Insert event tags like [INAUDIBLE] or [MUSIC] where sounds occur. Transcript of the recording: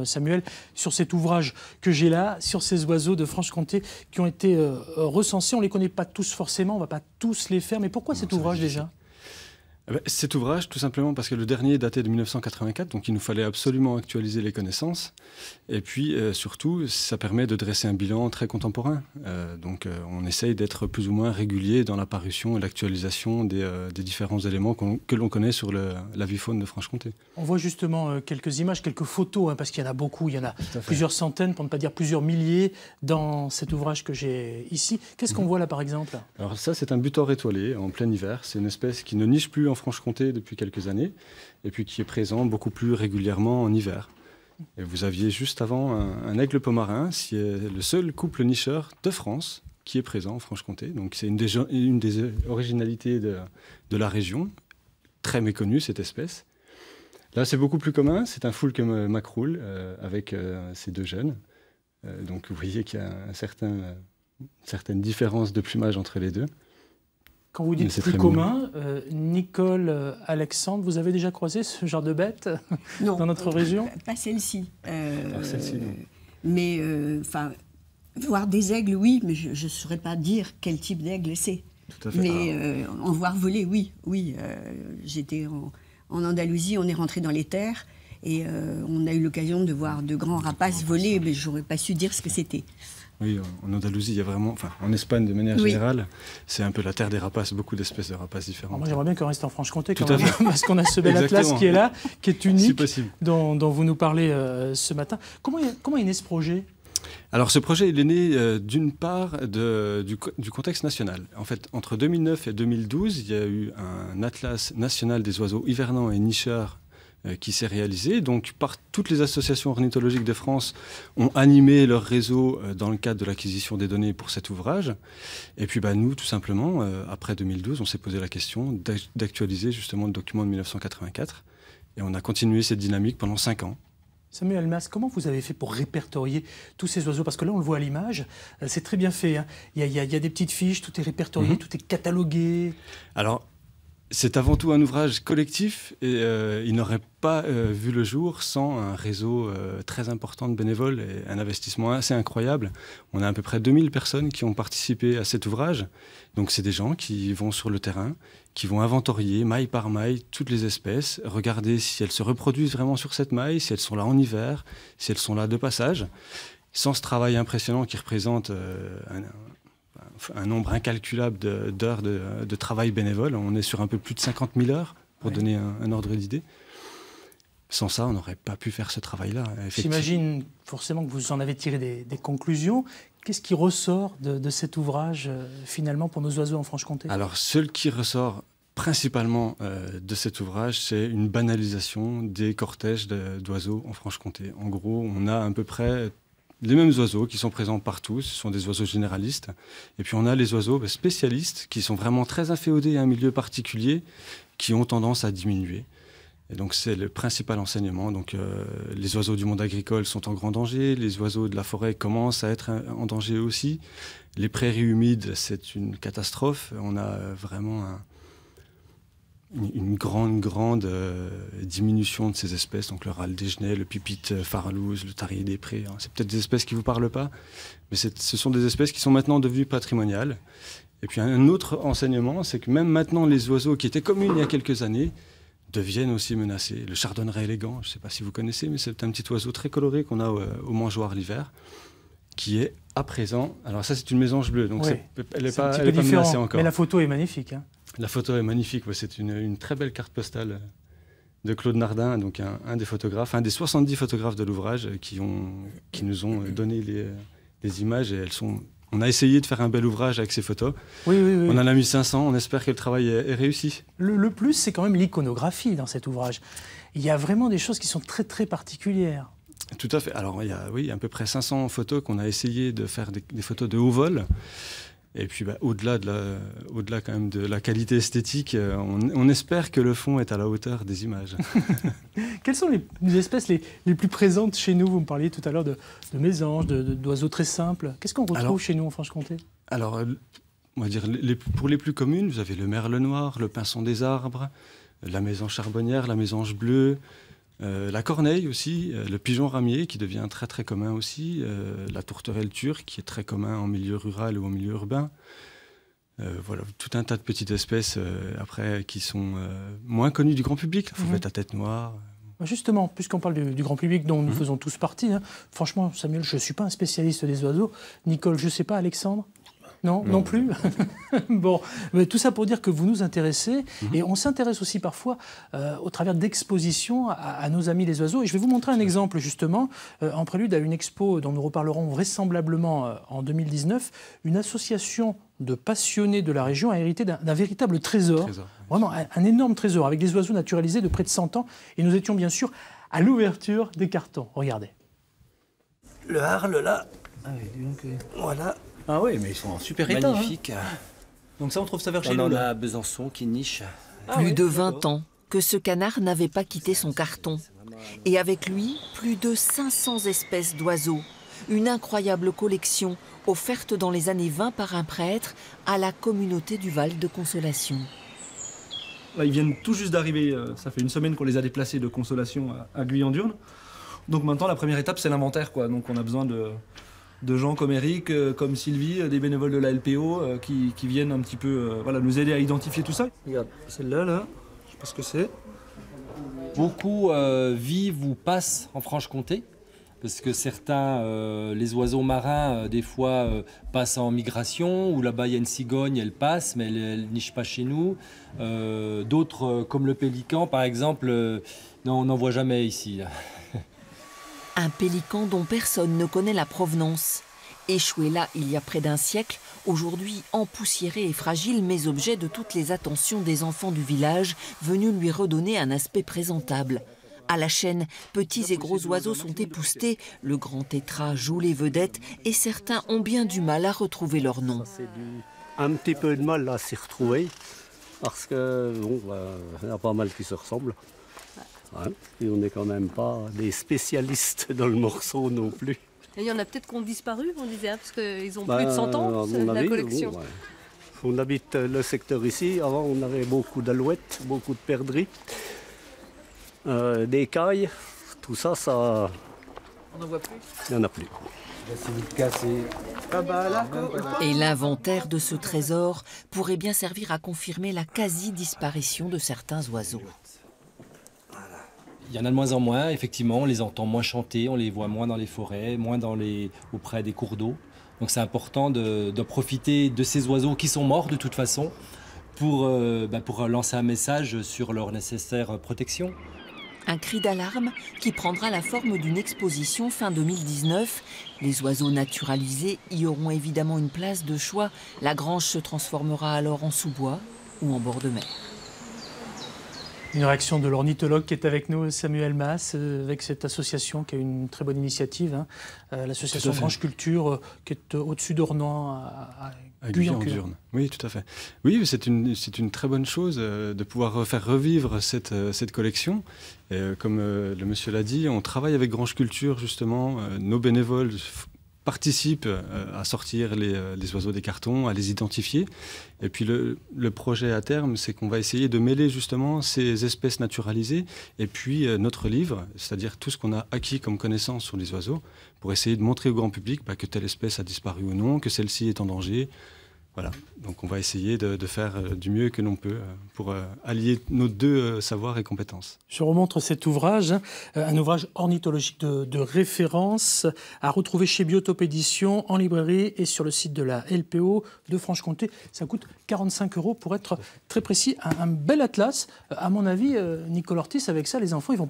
Euh, Samuel, sur cet ouvrage que j'ai là, sur ces oiseaux de Franche-Comté qui ont été euh, euh, recensés. On ne les connaît pas tous forcément, on ne va pas tous les faire, mais pourquoi cet ouvrage déjà eh ben, cet ouvrage, tout simplement parce que le dernier daté de 1984, donc il nous fallait absolument actualiser les connaissances. Et puis euh, surtout, ça permet de dresser un bilan très contemporain. Euh, donc euh, on essaye d'être plus ou moins régulier dans l'apparition et l'actualisation des, différents éléments que l'on connaît sur la vie faune de Franche-Comté. On voit justement quelques images, quelques photos, hein, parce qu'il y en a beaucoup, il y en a plusieurs centaines, pour ne pas dire plusieurs milliers, dans cet ouvrage que j'ai ici. Qu'est-ce qu'on mm. voit là par exemple Alors ça, c'est un butor étoilé en plein hiver. C'est une espèce qui ne niche plus en Franche-Comté depuis quelques années, et puis qui est présent beaucoup plus régulièrement en hiver. Et vous aviez juste avant un, aigle pomarin, si le seul couple nicheur de France qui est présent en Franche-Comté. Donc c'est une des, originalités de, la région, très méconnue cette espèce. Là c'est beaucoup plus commun, c'est un foule que euh, macroule euh, avec euh, ces deux jeunes. donc vous voyez qu'il y a un certain, une certaine différence de plumage entre les deux. Quand vous dites plus commun, euh, Nicole, euh, Alexandre, vous avez déjà croisé ce genre de bête [LAUGHS] dans notre région Pas celle-ci. Euh, ah, mais enfin, voir des aigles, oui, mais je ne saurais pas dire quel type d'aigle c'est. Mais ah. en voir voler, oui, oui. J'étais en, en, Andalousie, on est rentré dans les terres et euh, on a eu l'occasion de voir de grands rapaces voler, mais j'aurais pas su dire ce que c'était. Oui, en Andalousie, il y a vraiment, enfin, en Espagne de manière générale, c'est un peu la terre des rapaces, beaucoup d'espèces de rapaces différentes. moi, j'aimerais bien qu'on reste en Franche-Comté, parce qu'on a ce bel atlas qui est là, qui est unique, dont, vous nous parlez euh, ce matin. Comment, comment est né ce projet alors ce projet, il est né euh, d'une part du, du, contexte national. En fait, entre 2009 et 2012, il y a eu un atlas national des oiseaux hivernants et nicheurs euh, qui s'est réalisé. Donc, par toutes les associations ornithologiques de France ont animé leur réseau euh, dans le cadre de l'acquisition des données pour cet ouvrage. Et puis, bah, nous, tout simplement, euh, après 2012, on s'est posé la question d'actualiser justement le document de 1984. Et on a continué cette dynamique pendant cinq ans. Samuel Mas, comment vous avez fait pour répertorier tous ces oiseaux Parce que là, on le voit à l'image, c'est très bien fait. Hein. Il, y a, des petites fiches, tout est répertorié, mhm. tout est catalogué. Alors, c'est avant tout un ouvrage collectif et euh, il n'aurait pas euh, vu le jour sans un réseau euh, très important de bénévoles et un investissement assez incroyable. On a à peu près 2000 personnes qui ont participé à cet ouvrage. Donc c'est des gens qui vont sur le terrain, qui vont inventorier maille par maille toutes les espèces, regarder si elles se reproduisent vraiment sur cette maille, si elles sont là en hiver, si elles sont là de passage. Sans ce travail impressionnant qui représente un, un nombre incalculable d'heures de, travail bénévole. On est sur un peu plus de 50 000 heures, pour donner un, ordre d'idée. Sans ça, on n'aurait pas pu faire ce travail-là. J'imagine forcément que vous en avez tiré des, conclusions. Qu'est-ce qui ressort de, cet ouvrage, euh, finalement, pour nos oiseaux en Franche-Comté Alors, ce qui ressort principalement euh, de cet ouvrage, c'est une banalisation des cortèges d'oiseaux en Franche-Comté. En gros, on a à peu près les mêmes oiseaux qui sont présents partout. Ce sont des oiseaux généralistes. Et puis on a les oiseaux bah, spécialistes qui sont vraiment très afféodés à un milieu particulier, qui ont tendance à diminuer. Et donc c'est le principal enseignement. Donc euh, les oiseaux du monde agricole sont en grand danger, les oiseaux de la forêt commencent à être en danger aussi. Les prairies humides, c'est une catastrophe. On a euh, vraiment un, une, grande, grande euh, diminution de ces espèces, donc le râle genêts le pipite farlouse euh, le tarier des prés. Hein. C'est peut-être des espèces qui ne vous parlent pas, mais ce sont des espèces qui sont maintenant devenues patrimoniales. Et puis un autre enseignement, c'est que même maintenant, les oiseaux qui étaient communs il y a quelques années deviennent aussi menacés. Le chardonneret élégant, je ne sais pas si vous connaissez, mais c'est un petit oiseau très coloré qu'on a euh, au, au mangeoir l'hiver, qui est à présent. Alors ça, c'est une mésange bleue, donc elle n'est pas, pas menacée encore. Mais la photo est magnifique. Hein. La photo est magnifique, c'est une, très belle carte postale euh, de Claude Nardin, donc un, des photographes, un des 70 photographes de l'ouvrage euh, qui, nous ont euh, donné les, images et elles sont... On a essayé de faire un bel ouvrage avec ces photos. Oui, On en a mis 500, on espère que le travail est, réussi. Le, plus, c'est quand même l'iconographie dans cet ouvrage. Il y a vraiment des choses qui sont très très particulières. Tout à fait. Alors, il y a oui, à peu près 500 photos qu'on a essayé de faire des, photos de haut vol. Et puis bah, au-delà de la, au-delà quand même de la qualité esthétique, euh, on, espère que le fond est à la hauteur des images. [LAUGHS] Quelles sont les, espèces les, plus présentes chez nous Vous me parliez tout à l'heure de, mésanges, d'oiseaux très simples. Qu'est-ce qu'on retrouve chez nous en Franche-Comté Alors, euh, dire pour les plus communes, vous avez le merle noir, le pinson des arbres, la mésange charbonnière, la mésange bleue. Euh, la corneille aussi, euh, le pigeon ramier qui devient très très commun aussi, euh, la tourterelle turque qui est très commun en milieu rural ou en milieu urbain. voilà, tout un tas de petites espèces après qui sont moins connues du grand public. Mhm. La fauvette à tête noire, bah, Justement, puisqu'on parle du, grand public dont nous mhm. faisons tous partie, hein, franchement, Samuel, je ne suis pas un spécialiste des oiseaux. Nicole, je ne sais pas, Alexandre non, non, plus. [LAUGHS] bon, tout ça pour dire que vous nous intéressez, mhm. et on s'intéresse aussi parfois euh, au travers d'expositions à, nos amis les oiseaux. Et je vais vous montrer un exemple justement, euh, en prélude à une expo dont nous reparlerons vraisemblablement euh, en 2019, une association de passionnés de la région a hérité d'un véritable trésor, vraiment un, énorme trésor, avec des oiseaux naturalisés de près de 100 ans, et nous étions bien sûr à l'ouverture des cartons. Regardez. Le harle là, ah voilà, ah oui, mais ils sont super état. Hein. Magnifique. Donc ça, on trouve ça vers On a à Besançon qui niche. Ah plus de 20 ans que ce canard n'avait pas quitté son carton. Et avec lui, plus de 500 espèces d'oiseaux. Une incroyable collection offerte dans les années 20 par un prêtre à la communauté du Val de Consolation. ils viennent tout juste d'arriver. Euh, ça fait une semaine qu'on les a déplacés de Consolation à Guyandurne. Donc maintenant, la première étape, c'est l'inventaire. quoi. Donc on a besoin de, de gens comme Eric, euh, comme Sylvie, euh, des bénévoles de la LPO euh, qui, viennent un petit peu voilà, nous aider à identifier tout ça. Regarde, celle-là, là, je sais pas ce que c'est. Beaucoup vivent ou passent en Franche-Comté, parce que certains, les oiseaux marins, des fois, passent en migration, ou là-bas, il y a une cigogne, elle passe, mais elle, niche pas chez nous. D'autres, comme le pélican, par exemple, on n'en voit jamais ici. [LAUGHS] Un pélican dont personne ne connaît la provenance. Échoué là il y a près d'un siècle, aujourd'hui empoussiéré et fragile, mais objet de toutes les attentions des enfants du village, venus lui redonner un aspect présentable. À la chaîne, petits et gros oiseaux sont époustés, le grand tétra joue les vedettes et certains ont bien du mal à retrouver leur nom. Un petit peu de mal à s'y retrouver parce que bon, bah, il y a pas mal qui se ressemblent. Et on n'est quand même pas des spécialistes [LAUGHS] dans le morceau non plus. Et il y en a peut-être qui ont disparu, on disait, hein, parce qu'ils ont plus de 100 ben, ans, la collection. On habite euh, le secteur ici. Avant, on avait beaucoup d'alouettes, beaucoup de perdrix, euh, des cailles. Tout ça, ça. On n'en voit plus Il n'y en a plus. Et l'inventaire de ce trésor pourrait bien servir à confirmer la quasi-disparition de certains oiseaux il y en a de moins en moins, effectivement, on les entend moins chanter, on les voit moins dans les forêts, moins auprès des cours d'eau. Donc c'est important de, profiter de ces oiseaux qui sont morts de toute façon pour, euh, bah, pour lancer un message sur leur nécessaire protection. Un cri d'alarme qui prendra la forme d'une exposition fin 2019. Les oiseaux naturalisés y auront évidemment une place de choix. La grange se transformera alors en sous-bois ou en bord de mer. Une réaction de l'ornithologue qui est avec nous, Samuel Mass, euh, avec cette association qui a une très bonne initiative, hein. euh, l'association Grange Culture euh, qui est au-dessus d'Ornans, à, à, Oui, tout à fait. Oui, c'est une, une, très bonne chose de pouvoir faire revivre cette, cette collection. comme le monsieur l'a dit, on travaille avec Grange Culture, justement. nos bénévoles participe euh, à sortir euh, les, oiseaux des cartons, à les identifier. Et puis le, projet à terme, c'est qu'on va essayer de mêler justement ces espèces naturalisées et puis euh, notre livre, c'est-à-dire tout ce qu'on a acquis comme connaissance sur les oiseaux, pour essayer de montrer au grand public bah, que telle espèce a disparu ou non, que celle-ci est en danger, voilà, donc on va essayer de, faire euh, du mieux que l'on peut euh, pour euh, allier nos deux savoirs et compétences. Je remontre cet ouvrage, hein, un ouvrage ornithologique de, référence, à retrouver chez Biotope Édition, en librairie et sur le site de la LPO de Franche-Comté. Ça coûte 45 euros pour être très précis, un, bel atlas. À mon avis, Nicole Ortiz, avec ça, les enfants, ils vont passer.